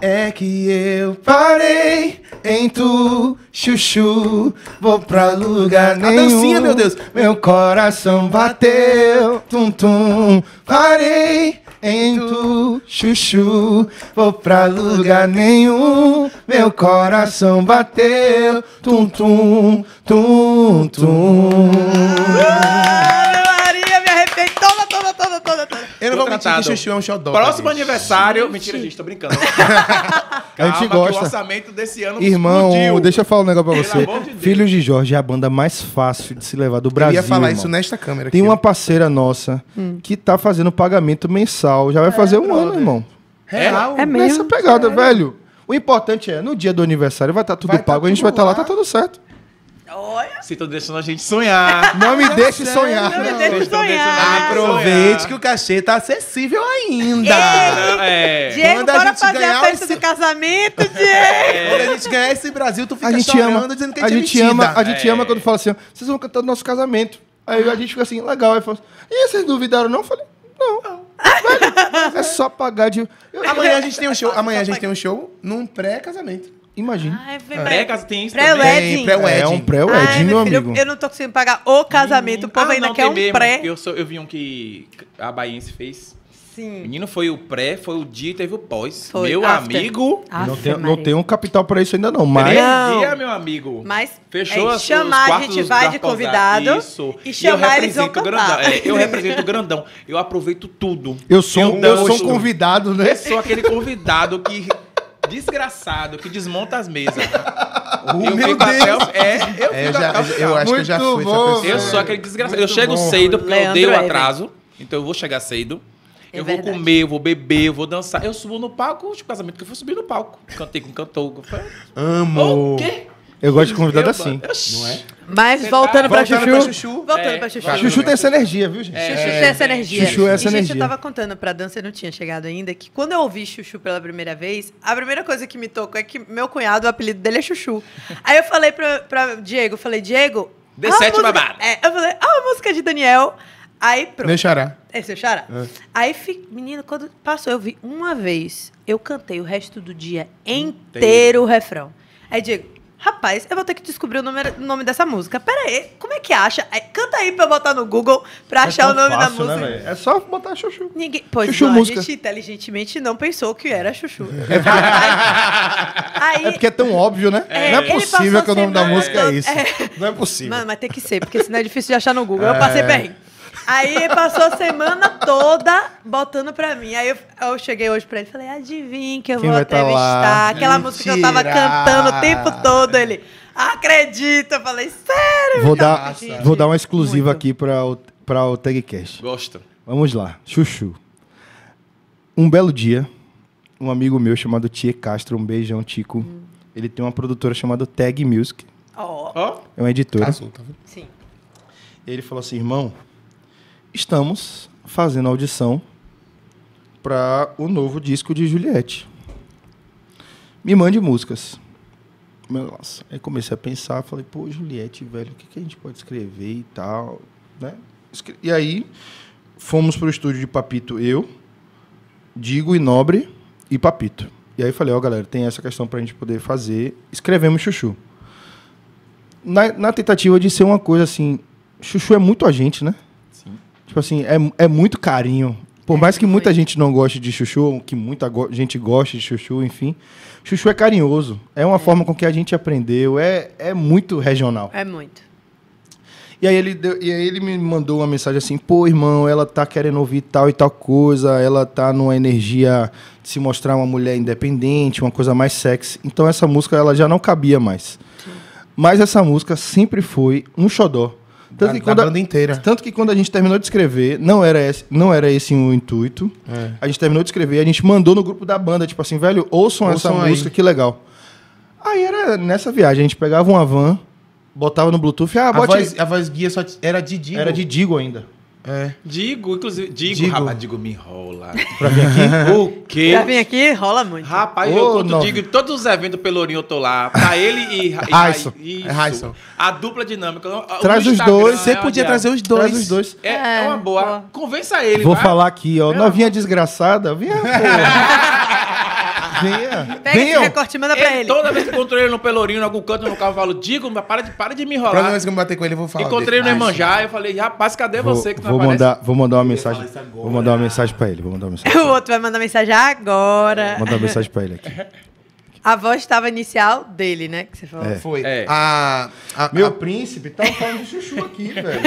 É que eu parei em tu, chuchu, vou pra lugar nenhum. A dancinha, meu Deus. Meu coração bateu, tum tum. Parei em tu, chuchu, vou pra lugar nenhum. Meu coração bateu, tum tum, tum tum. Maria, me arrependo Toma, toda, toda, toda, toda. Eu não vou mentir que Xuxu é um xodó. Próximo aniversário. Gente. Mentira, gente, tô brincando. Calma, a gente gosta. o orçamento desse ano Irmão, explodiu. deixa eu falar um negócio pra você. De Filhos de Jorge é a banda mais fácil de se levar do Brasil. Eu ia falar irmão. isso nesta câmera. Tem aqui, uma parceira nossa hum. que tá fazendo pagamento mensal. Já vai é, fazer um brother. ano, irmão. É? Real? É, é mesmo. Nessa pegada, velho. O importante é, no dia do aniversário vai estar tá tudo vai tá pago, tá tudo a gente vai estar tá lá, tá tudo certo. Olha. Vocês estão deixando a gente sonhar. Não me deixe sonhar. Não, não me deixe sonhar. Aproveite sonhar. que o cachê tá acessível ainda. Ei, é. Diego, Quando bora a gente fazer a festa esse... do casamento, é. Diego. É. Quando a gente ganhar esse Brasil, tu fica a gente chorando ama, dizendo que a gente, a gente é ama, A gente é. ama quando fala assim, vocês vão cantar do nosso casamento. Aí a gente fica assim, legal. Aí fala assim, e vocês duvidaram não? Eu falei, não. Velho, é só pagar de... Eu, amanhã a gente tem um show. Amanhã a gente tem um show num pré-casamento. Imagina. Ah, é pré pré -wedding. pré É um ah, pré-wedding, meu, amigo. eu não tô conseguindo pagar o casamento. Hum, o povo ah, ainda não, quer um mesmo. pré. Eu, sou, eu vi um que a Baiense fez. Sim. Menino, foi o pré, foi o dia e teve o pós. Foi meu after. amigo. After, não, tem, não tem um capital para isso ainda, não. Mas. Não. Dia, meu amigo. Mas. Fechou é, as chamar, a gente vai de convidado. Isso. E chamar, eles vão cantar. Grandão, é, eu represento o grandão. Eu aproveito tudo. Eu sou, eu, eu sou um convidado, né? Eu sou aquele convidado que desgraçado que desmonta as mesas. Oh, eu meu Deus. até. O... É, eu, é, eu, já, eu acho que eu já fui bom, Eu sou aquele desgraçado. Muito eu chego bom. cedo, porque Leandro eu dei o atraso. então eu vou chegar cedo. É eu vou verdade. comer, eu vou beber, eu vou dançar. Eu subo no palco, tipo, casamento que eu fui subir no palco. Cantei com cantor. Amo! O quê? Eu gosto de convidado assim. Não é? Mas tá voltando, para voltando Chuchu, pra Chuchu. Voltando é. pra Chuchu. Chuchu tem essa energia, viu, gente? É. Chuchu tem essa energia. Chuchu é essa e, energia. Gente, eu tava contando pra dança, eu não tinha chegado ainda, que quando eu ouvi Chuchu pela primeira vez, a primeira coisa que me tocou é que meu cunhado, o apelido dele é Chuchu. Aí eu falei pra, pra Diego, falei, Diego. Dê sete babado. É, eu falei, ah, a música de Daniel. Aí pronto. Meu É se xará. É. Aí, fi... menino, quando passou, eu vi uma vez, eu cantei o resto do dia inteiro, inteiro o refrão. Aí, Diego, Rapaz, eu vou ter que descobrir o nome, nome dessa música. Pera aí, como é que acha? É, canta aí pra eu botar no Google pra é achar o nome fácil, da né, música. Né, é só botar chuchu. Ninguém... Pois chuchu não, música. a gente inteligentemente não pensou que era chuchu. É porque, aí... é, porque é tão óbvio, né? É, não é possível que o nome da música é isso. É. Não é possível. Mano, mas tem que ser, porque senão é difícil de achar no Google. Eu é. passei bem. Aí passou a semana toda botando pra mim. Aí eu, eu cheguei hoje pra ele e falei, adivinha que eu Quem vou tá entrevistar. Tá Aquela Mentira. música que eu tava cantando o tempo todo, ele... Acredita, eu falei, sério? Vou dar, vou dar uma exclusiva Muito. aqui para o, pra o Tagcast. Gosto. Vamos lá, Chuchu. Um belo dia, um amigo meu chamado Tia Castro, um beijão, Tico. Hum. Ele tem uma produtora chamada Tag Music. Oh. É uma editora. Casou, tá, tá Sim. Ele falou assim, irmão, estamos fazendo audição para o novo disco de Juliette. Me mande músicas. Nossa, aí comecei a pensar, falei, pô, Juliette, velho, o que, que a gente pode escrever e tal, né? E aí, fomos para o estúdio de Papito, eu, Digo e Nobre e Papito. E aí falei, ó, oh, galera, tem essa questão para a gente poder fazer. Escrevemos Chuchu. Na, na, tentativa de ser uma coisa assim, Chuchu é muito a gente, né? Tipo assim, é, é muito carinho. Por é mais que muita gente não goste de chuchu, que muita go gente goste de chuchu, enfim, chuchu é carinhoso. É uma é. forma com que a gente aprendeu. É, é muito regional. É muito. E aí, ele deu, e aí ele me mandou uma mensagem assim: pô, irmão, ela tá querendo ouvir tal e tal coisa, ela tá numa energia de se mostrar uma mulher independente, uma coisa mais sexy. Então essa música ela já não cabia mais. Sim. Mas essa música sempre foi um xodó tanto da, que quando da banda a, inteira. Tanto que quando a gente terminou de escrever, não era esse, não era esse o intuito. É. A gente terminou de escrever, a gente mandou no grupo da banda, tipo assim, velho, ouçam, ouçam essa aí. música, que legal. Aí era nessa viagem, a gente pegava uma van, botava no Bluetooth, ah, a, voz, a voz guia só era de Digo. Era de Digo ainda. É. Digo, inclusive, digo, digo. rapaz, digo, me rola. pra vir aqui? o quê? Pra vir aqui, rola muito. Rapaz, Ô, eu conto nove. digo, todos os eventos Pelourinho eu tô lá. Pra ele e Raisson. É A dupla dinâmica. Traz os dois. É Você é podia trazer os dois. Traz os dois. É, é uma é, boa. Convença ele. Vou vai. falar aqui, ó. Novinha desgraçada. Vinha, venha. Pega esse recorte e manda pra ele, ele. Toda vez que encontrei ele no Pelourinho, em algum canto, no carro, eu falo, Digo, para de, para de me enrolar. Toda vez que eu me bater com ele, eu vou falar. Encontrei ele no Emanjá, eu falei, rapaz, cadê vou, você que não vou aparece? mandar, vou mandar uma mensagem. Agora, vou mandar uma mensagem pra ele. Vou mandar uma mensagem. o outro vai mandar mensagem agora. Vou mandar uma mensagem pra ele aqui. A voz estava inicial dele, né? Que você falou. É. Foi. É. A, a, meu a... príncipe Tá falando de chuchu aqui, velho.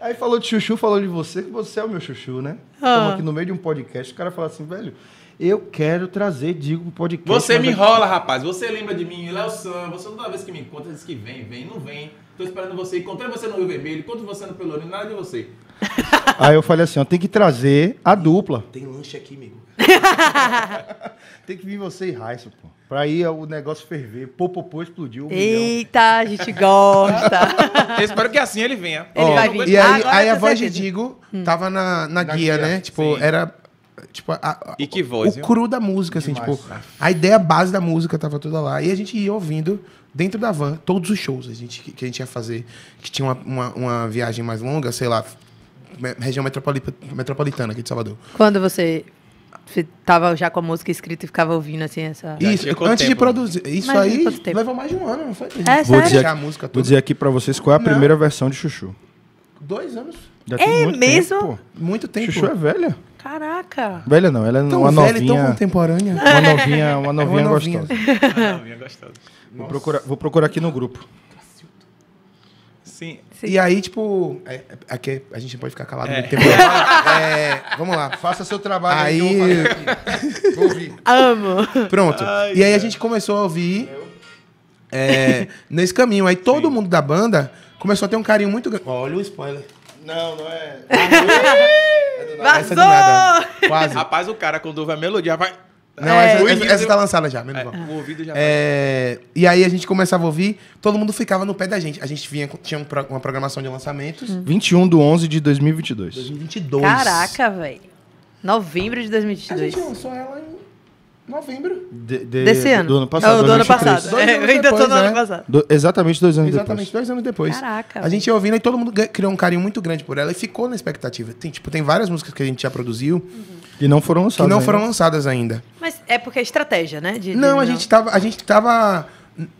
Aí falou de chuchu, falou de você, que você é o meu chuchu, né? Estamos ah. aqui no meio de um podcast, o cara fala assim, velho, eu quero trazer, digo, pro podcast. Você me é enrola, aqui... rapaz. Você lembra de mim, Léo Sam. Você toda vez que me encontra, diz que vem, vem, não vem. Tô esperando você. Encontrei você no Rio Vermelho, encontro você no Pelourinho, nada de você. Aí eu falei assim, ó, tem que trazer a dupla. Tem lanche aqui, amigo. tem que vir você e Raíssa, pô. Pra aí o negócio ferver. Popopô explodiu. Um Eita, milhão. a gente gosta. eu espero que assim ele venha. Ele ó, vai vir. E aí, ah, aí a voz de Digo hum. tava na, na, na guia, guia, né? Tipo, Sim. era Tipo, a, e que voz, o, cru da música, assim, Demais. tipo, a ideia base da música tava toda lá. E a gente ia ouvindo dentro da van todos os shows a gente, que a gente ia fazer, que tinha uma, uma, uma viagem mais longa, sei lá, região metropolitana aqui de Salvador. Quando você tava já com a música escrita e ficava ouvindo assim essa. Isso, antes tempo, de produzir. Isso aí levou mais de um ano, não foi? É, vou, dizer aqui, vou dizer aqui pra vocês qual é a não. primeira versão de Chuchu. Dois anos. Já é mesmo? Tempo, muito tempo. Chuchu é velha. Caraca! Velha não, ela é uma velha novinha. tão contemporânea. Uma novinha, uma novinha, é uma novinha. gostosa. uma novinha gostosa. Vou procurar, vou procurar aqui no grupo. Sim. Sim. E aí, tipo, é, é aqui é, a gente pode ficar calado é. muito tempo. É, vamos lá. Faça seu trabalho aí. aí Vou ouvir. Amo. Pronto. Ai, e aí a gente começou a ouvir é, nesse caminho. Aí todo Sim. mundo da banda começou a ter um carinho muito grande. Olha o spoiler. Não, não é. É Vazou! É Quase. Rapaz, o cara quando ouve a melodia, vai... Não, é. essa, essa, essa, tá lançada já, menos é, mal. O ouvido já é, E aí a gente começava a ouvir, todo mundo ficava no pé da gente. A gente vinha, tinha uma programação de lançamentos. Hum. 21 de 11 de 2022. 2022. Caraca, velho. Novembro de 2022. A gente lançou ela Novembro. De, de, Desse ano. Do ano é, passado. Oh, do ano passado. Dois é, eu ainda depois, tô no né? ano passado. Do, exatamente dois anos exatamente, depois. Exatamente dois anos depois. Caraca. A gente gente ouvindo e todo mundo criou um carinho muito grande por ela e ficou na expectativa. Tem, tipo, tem várias músicas que a gente já produziu. Uhum. E não foram lançadas. Que não ainda. foram lançadas ainda. Mas é porque é estratégia, né? De, não, a gente tava. A gente tava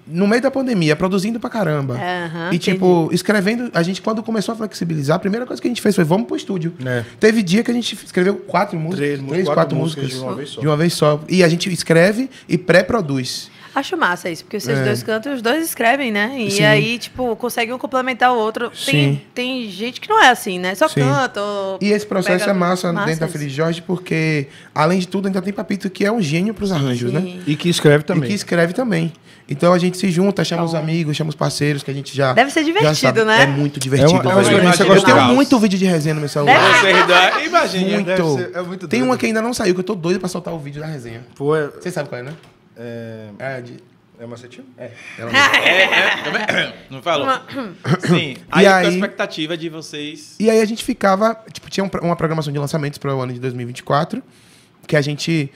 no meio da pandemia, produzindo pra caramba. Uhum, e, tipo, escrevendo. A gente, quando começou a flexibilizar, a primeira coisa que a gente fez foi vamos pro estúdio. É. Teve dia que a gente escreveu quatro músicas. Três, três quatro, quatro músicas, músicas. de uma vez só. De uma vez só. E a gente escreve e pré-produz. Acho massa isso, porque vocês é. dois cantam os dois escrevem, né? E Sim. aí, tipo, consegue um complementar o outro. Tem, tem gente que não é assim, né? Só Sim. canta. E esse processo é massa, massa dentro da Feliz Jorge, porque, além de tudo, ainda tem Papito que é um gênio para os arranjos, Sim. né? E que escreve também. E que escreve também. Então a gente se junta, chama os tá amigos, chama os parceiros que a gente já. Deve ser divertido, né? É muito é divertido. É uma, é uma Eu tenho muito vídeo de resenha no meu celular. Deve... Imagina, muito. Ser, é muito doido. Tem uma que ainda não saiu, que eu tô doido pra soltar o vídeo da resenha. Pô, é- Você sabe qual é, né? É, é de... É, é. não... é, é não falou. Uma... Sim. Aí, e aí a expectativa de vocês... E aí a gente ficava... Tipo, tinha uma programação de lançamentos para o ano de 2024, que a gente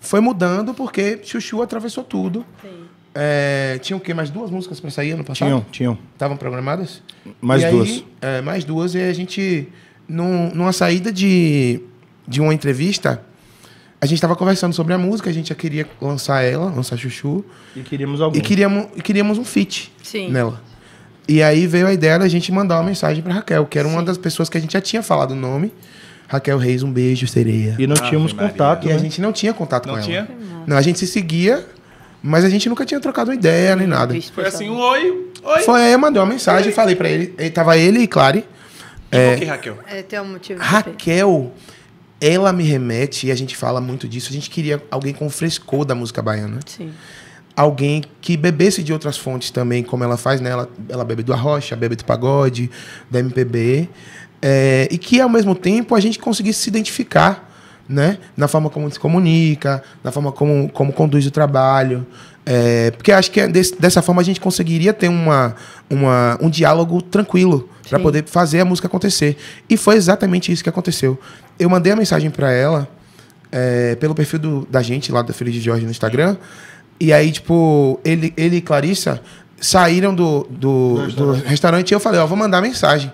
foi mudando porque Chuchu atravessou tudo. Sim. É, tinha o quê? Mais duas músicas para sair no passado? Tinham, tinham. Estavam programadas? Mais e duas. Aí, é, mais duas. E a gente, num, numa saída de, de uma entrevista, a gente estava conversando sobre a música, a gente já queria lançar ela, lançar Chuchu. E queríamos algum. E queríamos, e queríamos um feat Sim. nela. E aí veio a ideia da gente mandar uma mensagem para Raquel, que era Sim. uma das pessoas que a gente já tinha falado o nome. Raquel Reis, um beijo, sereia. E não tínhamos contato. Né? E a né? gente não tinha contato não com tinha? ela. Não, a gente se seguia, mas a gente nunca tinha trocado uma ideia nem nada. Foi assim, um oi, oi. Foi aí, eu mandei uma mensagem, falei para ele. ele. Tava ele e Clary. E é, por que Raquel? É, tem um motivo. Raquel ela me remete, e a gente fala muito disso, a gente queria alguém com frescor da música baiana. Sim. Alguém que bebesse de outras fontes também, como ela faz, né? Ela, ela bebe do Arrocha, bebe do Pagode, da MPB. É, eh, e que, ao mesmo tempo, a gente conseguisse se identificar, né? Na forma como se comunica, na forma como, como conduz o trabalho, é, porque acho que é desse, dessa forma a gente conseguiria ter uma, uma um diálogo tranquilo para poder fazer a música acontecer. E foi exatamente isso que aconteceu. Eu mandei a mensagem para ela é, pelo perfil do, da gente lá da Feliz de Jorge no Instagram. E aí, tipo, ele, ele e Clarissa saíram do, do, do restaurante. e eu falei, ó, vou mandar a mensagem.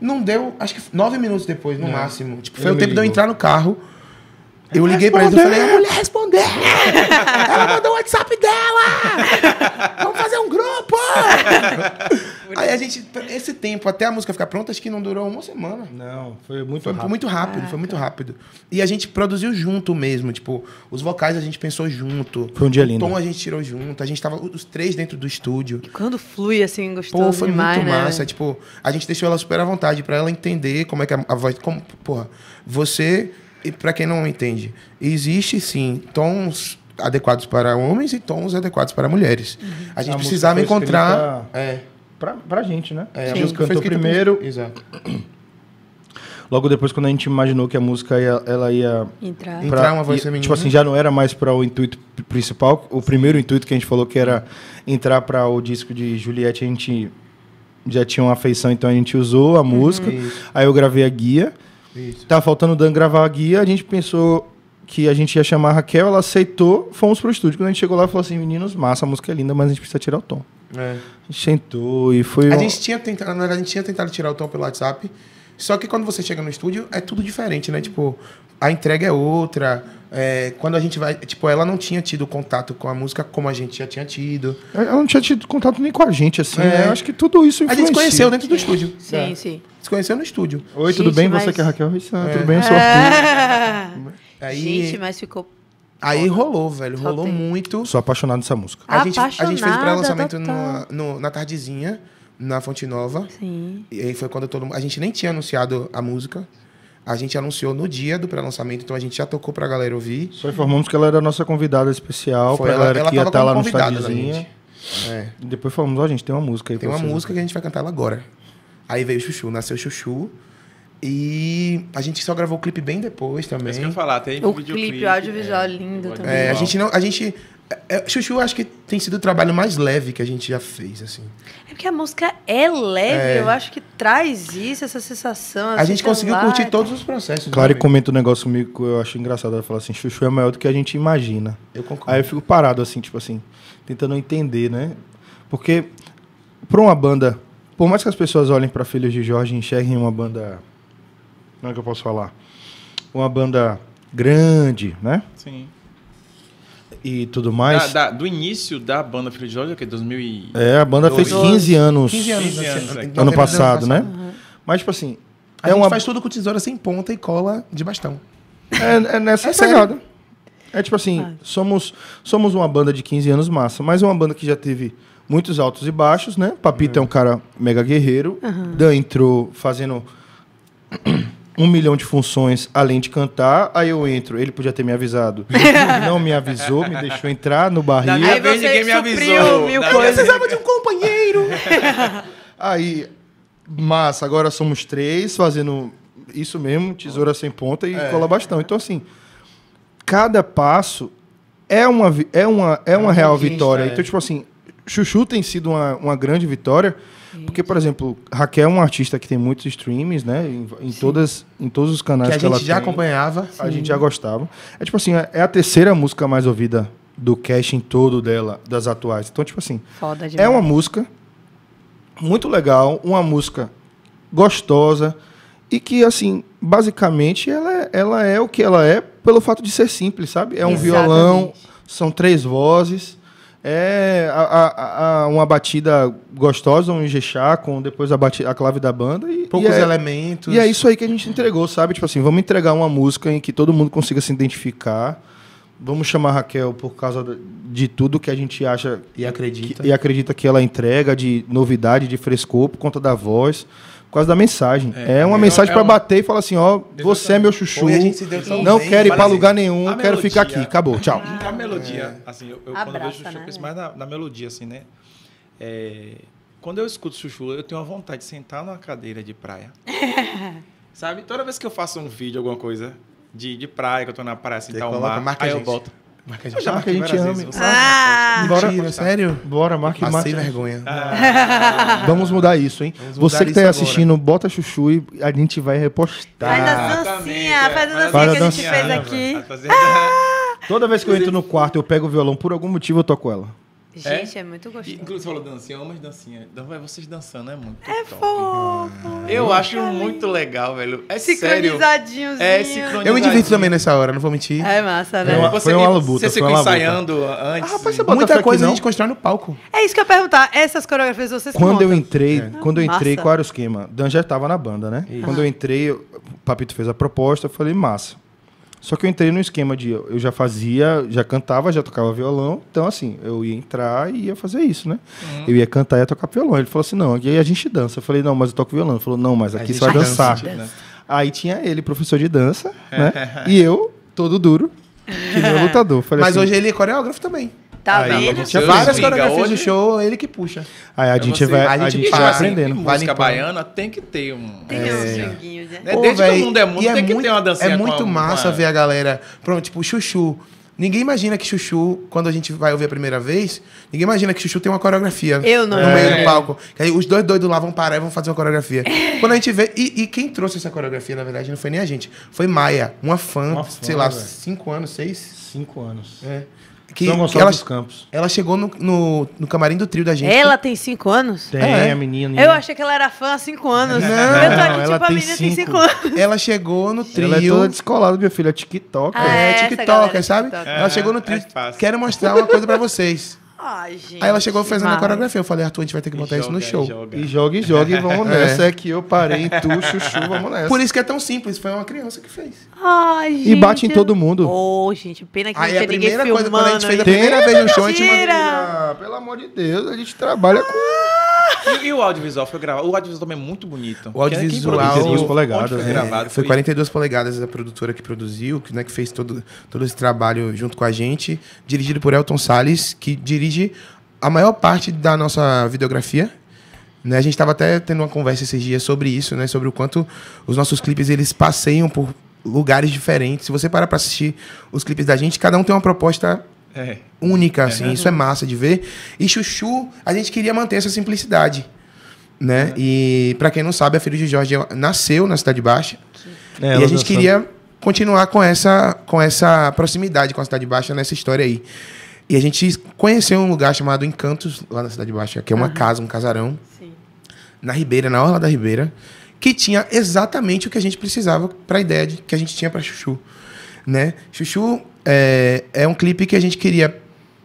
Não deu, acho que nove minutos depois, no é. máximo. Tipo, foi o tempo ligou. de eu entrar no carro eu liguei pra ele e falei, a mulher respondeu! Ela mandou o WhatsApp dela! Vamos fazer um grupo! Aí a gente, esse tempo, até a música ficar pronta, acho que não durou uma semana. Não, foi muito foi rápido. muito rápido, foi muito rápido. E a gente produziu junto mesmo, tipo, os vocais a gente pensou junto. Foi um dia lindo. O tom a gente tirou junto, a gente tava os três dentro do estúdio. E quando flui, assim, gostoso Pô, foi demais, muito né? massa, tipo, a gente deixou ela super à vontade para ela entender como é que a, a voz... Como, porra, você e para quem não entende, existe sim tons adequados para homens e tons adequados para mulheres. Uhum. A gente a precisava encontrar. para É. Pra, gente, né? É, sim. a música cantou primeiro. Exato. Logo depois, quando a gente imaginou que a música ia, ela ia entrar, pra, entrar uma voz ia, feminina. Tipo assim, já não era mais para o intuito principal. O primeiro intuito que a gente falou que era entrar para o disco de Juliette, a gente já tinha uma afeição, então a gente usou a uhum. música. Uhum. Aí eu gravei a guia. Isso. Tá faltando o Dan gravar a guia, a gente pensou que a gente ia chamar a Raquel, ela aceitou, fomos pro estúdio. Quando a gente chegou lá, falou assim, meninos, massa, a música é linda, mas a gente precisa tirar o tom. É. A gente sentou e foi... A um... gente tinha tentado, na verdade, a gente tinha tentado tirar o tom pelo WhatsApp, só que quando você chega no estúdio, é tudo diferente, né? Tipo, a entrega é outra. É, quando a gente vai. Tipo, ela não tinha tido contato com a música como a gente já tinha tido. Ela não tinha tido contato nem com a gente, assim. É. Né? Eu acho que tudo isso influencia. A gente se conheceu dentro do estúdio. Sim, é. sim. Se conheceu no estúdio. Oi, gente, tudo bem? Mas... Você que é Raquel Rissan, é. tudo bem? Eu sou Arthur. Aí... Gente, mas ficou Aí rolou, velho. rolou tem. muito. Sou apaixonado nessa música. A gente, a gente, fez o pré-lançamento na tardezinha na Fonte Nova. Sim. E aí foi quando todo mundo. A gente nem tinha anunciado a música. A gente anunciou no dia do pré-lançamento, então a gente já tocou pra galera ouvir. Só informamos que ela era a nossa convidada especial, foi pra ela, galera ela que ia estar tá lá no estadiozinho. É. E depois falamos, ó, oh, gente, tem uma música aí Tem uma vocês. música que a gente vai cantar ela agora. Aí veio o Chuchu, nasceu o Chuchu. E a gente só gravou o clipe bem depois também. É isso que eu ia falar, tem o videoclipe. O clipe, o audiovisual é, lindo é, também. É, a gente não, a gente é, Chuchu, acho que tem sido o trabalho mais leve que a gente já fez, assim. É porque a música é leve, é... eu acho que traz isso, essa sensação. a gente conseguiu lá, curtir tá... todos os processos. Claro, né, e comenta um negócio comigo que eu acho engraçado. Ela fala assim: Chuchu é maior do que a gente imagina. Eu concordo. Aí eu fico parado, assim, tipo assim, tentando entender, né? Porque, para uma banda, por mais que as pessoas olhem para Filhos de Jorge e enxerguem uma banda. Como é que eu posso falar? Uma banda grande, né? Sim e tudo mais. Da, da, do início da banda Filho de Jorge, que é 2000 e... É, a banda fez 15 anos, 15 anos, 15 assim, anos, é. ano, ano passado, né? Uhum. Mas, tipo assim... A é gente uma... faz tudo com tesoura sem ponta e cola de bastão. É, é nessa é pegada. É tipo assim, ah. somos, somos uma banda de 15 anos massa, mas é uma banda que já teve muitos altos e baixos, né? Papita uhum. é um cara mega guerreiro. Uhum. Dan entrou fazendo um milhão de funções além de cantar. Aí eu entro, ele podia ter me avisado. Ele não me avisou, me deixou entrar no barril. Aí você ninguém me avisou. Mil eu precisava de um companheiro. aí, massa, agora somos três fazendo isso mesmo, tesoura sem ponta e é. cola bastão. Então, assim, cada passo é uma, é uma, é, é uma real vitória. É. Então, tipo assim, Chuchu tem sido uma, uma grande vitória, Isso. porque, por exemplo, Raquel é um artista que tem muitos streams, né? Em, em todas, em todos os canais que, que ela tem. a gente já acompanhava. A gente já gostava. É tipo assim, é, é a terceira música mais ouvida do casting todo dela, das atuais. Então, tipo assim, Foda é demais. é uma música muito legal, uma música gostosa e que, assim, basicamente ela, ela é o que ela é pelo fato de ser simples, sabe? É um Exatamente. violão, são três vozes é a, a, a, uma batida gostosa, um Ijexá, com depois a, batida, a clave da banda. E, Poucos e é, elementos. E é isso aí que a gente entregou, sabe? Tipo assim, vamos entregar uma música em que todo mundo consiga se identificar. Vamos chamar a Raquel por causa de tudo que a gente acha e acredita. Que, e acredita que ela entrega de novidade, de frescor, por conta da voz, por causa da mensagem. É, é uma é mensagem é para bater e falar assim, ó, Exatamente. você é meu chuchu, não bem, quero ir para lugar nenhum, quero melodia, ficar aqui, acabou, tchau. A melodia, é. assim, eu, eu Abraça, quando eu vejo chuchu, né? eu penso mais na, na melodia, assim, né? É, quando eu escuto chuchu, eu tenho a vontade de sentar numa cadeira de praia. Sabe? Toda vez que eu faço um vídeo, alguma coisa de, de praia, que eu tô na praia, assim, Você tá um mar, aí gente. eu volto Marca a gente, marca a gente ama. Ah, bora, mentira, sério? Bora, marca e Sem vergonha. Ah. Vamos mudar isso, hein? Mudar Você que está assistindo, agora. bota chuchu e a gente vai repostar. Faz a ah, dancinha, faz a dancinha faz a que a gente dancinha, fez aqui. Toda vez que eu entro no quarto, eu pego o violão, por algum motivo eu toco ela. É? Gente, é, é muito gostoso. Inclusive, você falou dancinha, eu amo as dancinhas. É vocês dançando é muito É top. fofo. Eu acho muito legal, velho. É sério. É sincronizadinho. Eu me divirto também nessa hora, não vou mentir. É massa, né? Foi um você, foi uma Você ficou ensaiando lubuta. antes. Ah, rapaz, você muita coisa a gente constrói no palco. É isso que eu ia perguntar. Essas coreografias vocês Quando eu entrei, é. quando eu entrei, massa. qual era o esquema? Dan já estava na banda, né? Isso. Quando eu entrei, o Papito fez a proposta, eu falei, massa. Só que eu entrei no esquema de eu já fazia, já cantava, já tocava violão, então assim, eu ia entrar e ia fazer isso, né? Uhum. Eu ia cantar e ia tocar violão. Ele falou assim: "Não, aqui a gente dança". Eu falei: "Não, mas eu toco violão". Ele falou: "Não, mas aqui só vai dançar". Dança, né? Aí tinha ele, professor de dança, né? e eu, todo duro, que nem lutador. Falei mas assim, hoje ele é coreógrafo também. Tá aí, vendo? Tinha várias coreografias de show, é ele que puxa. Aí a é gente vai, a gente vai assim, aprendendo. Assim, vai baiana tem que ter um... Tem é. um né? É, Pô, Desde que o mundo é mundo, tem é que muito, ter uma dancinha É muito massa ver a galera... Pronto, tipo, chuchu. Ninguém imagina que Chuchu, quando a gente vai ouvir a primeira vez, ninguém imagina que Chuchu tem uma coreografia Eu não. no é. meio do palco. Que aí os dois doidos lá vão parar e vão fazer uma coreografia. É. Quando a gente vê. E, e, quem trouxe essa coreografia, na verdade, não foi nem a gente. Foi Maia, uma fã, uma fã sei lá, cinco anos, seis? Cinco anos. É. Que, São ela, dos Campos. Ela chegou no, no, no, camarim do trio da gente. Ela tem cinco anos? Tem, é. a menina. Eu achei que ela era fã há cinco anos. Não, eu tô aqui, tipo, a menina cinco. tem cinco anos. Ela chegou no trio. Ela é toda descolada, minha filha, é TikTok. Ah, é, é TikTok, sabe? É, ela chegou no trio. É, é quero mostrar uma coisa pra vocês. Aí ela chegou fazendo mas... a coreografia. Eu falei, Arthur, a gente vai ter que botar joga, isso no show. Joga. E joga, e joga, e vamos é. nessa. É. que eu parei em tu, chuchu, vamos nessa. Por isso que é tão simples, foi uma criança que fez. Ai, gente. E bate em todo mundo. Ô, oh, gente, pena que Aí, ninguém coisa, Quando a gente fez a né? primeira vez no show, a gente mandou. Ah, pelo amor de Deus, a gente trabalha ah. com e, e, o audiovisual foi gravado? O audiovisual também é muito bonito. O audiovisual... Quem, 42 é polegadas. Foi, né? gravado, foi, 42 polegadas a produtora que produziu, que, né, que fez todo, todo esse trabalho junto com a gente. Dirigido por Elton Salles, que dirige a maior parte da nossa videografia. Né, a gente estava até tendo uma conversa esses dias sobre isso, né, sobre o quanto os nossos clipes eles passeiam por lugares diferentes. Se você parar para assistir os clipes da gente, cada um tem uma proposta é. Única, é. assim. É. Isso é massa de ver. E Chuchu, a gente queria manter essa simplicidade. Né? E para quem não sabe, a filha de Jorge nasceu na Cidade Baixa. É, e a gente queria continuar com essa, com essa proximidade com a Cidade Baixa nessa história aí. E a gente conheceu um lugar chamado Encantos, lá na Cidade Baixa, que é uma uhum. casa, um casarão, Sim. na Ribeira, na Orla da Ribeira, que tinha exatamente o que a gente precisava para a ideia de, que a gente tinha para Chuchu. Né? Chuchu é, é um clipe que a gente queria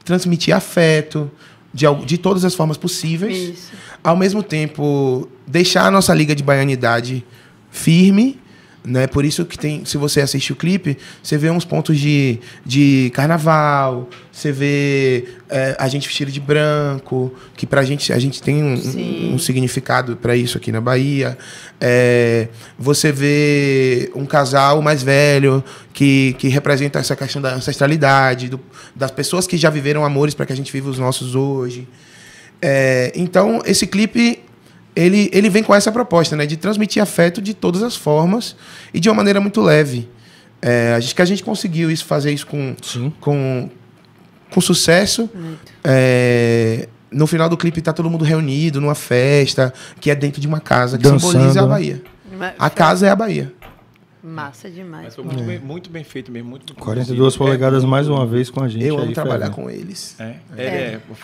transmitir afeto de, de todas as formas possíveis. Isso. Ao mesmo tempo, deixar a nossa liga de baianidade firme né? Por isso que tem, se você assiste o clipe, você vê uns pontos de, de carnaval, você vê é, a gente vestido de branco, que pra gente, a gente tem um, um significado para isso aqui na Bahia. É, você vê um casal mais velho, que, que representa essa questão da ancestralidade, do, das pessoas que já viveram amores para que a gente viva os nossos hoje. É, então, esse clipe ele, ele vem com essa proposta, né? De transmitir afeto de todas as formas e de uma maneira muito leve. É, acho que a gente conseguiu isso, fazer isso com, Sim. com, com sucesso. É, no final do clipe tá todo mundo reunido numa festa, que é dentro de uma casa, que Dançando. simboliza a né? Bahia. A casa é a Bahia. Massa demais. Mas foi muito, é. bem, muito bem feito mesmo. Muito 42 é, polegadas é, mais uma vez com a gente. Eu amo trabalhar com eles. É, é. é, é